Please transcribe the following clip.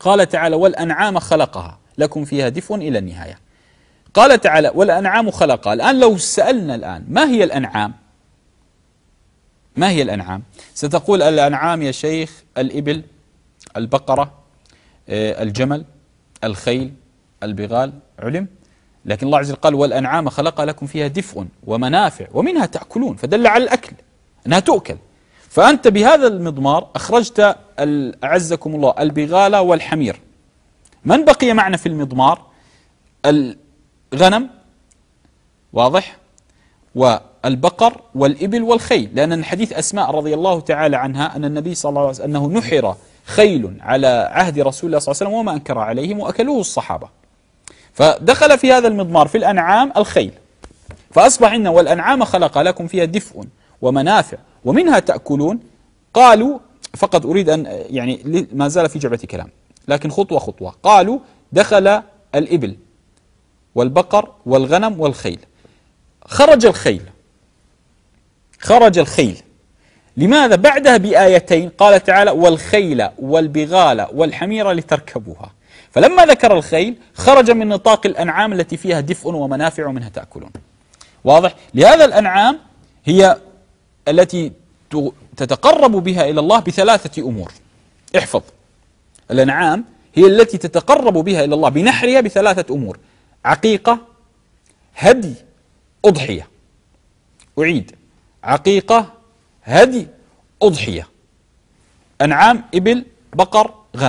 قال تعالى والأنعام خلقها لكم فيها دفء إلى النهاية قال تعالى والأنعام خلقها الآن لو سألنا الآن ما هي الأنعام ما هي الأنعام ستقول الأنعام يا شيخ الإبل البقرة آه، الجمل الخيل البغال علم لكن الله عز وجل قال والأنعام خلق لكم فيها دفء ومنافع ومنها تأكلون فدل على الأكل أنها تؤكل فأنت بهذا المضمار أخرجت أعزكم الله البغالة والحمير من بقي معنا في المضمار الغنم واضح والبقر والإبل والخيل لأن حديث أسماء رضي الله تعالى عنها أن النبي صلى الله عليه وسلم أنه نحر خيل على عهد رسول الله صلى الله عليه وسلم وما أنكر عليهم وأكلوه الصحابة فدخل في هذا المضمار في الأنعام الخيل فأصبح عندنا والأنعام خلق لكم فيها دفء ومنافع ومنها تأكلون قالوا فقط أريد أن يعني ما زال في جعبة كلام لكن خطوة خطوة قالوا دخل الإبل والبقر والغنم والخيل خرج الخيل خرج الخيل لماذا بعدها بآيتين قال تعالى والخيل والبغال والحمير لتركبوها فلما ذكر الخيل خرج من نطاق الأنعام التي فيها دفء ومنافع ومنها تأكلون واضح لهذا الأنعام هي التي تتقرب بها إلى الله بثلاثة أمور احفظ الأنعام هي التي تتقرب بها إلى الله بنحرها بثلاثة أمور عقيقة هدي أضحية أعيد عقيقة هدي أضحية أنعام إبل بقر غنم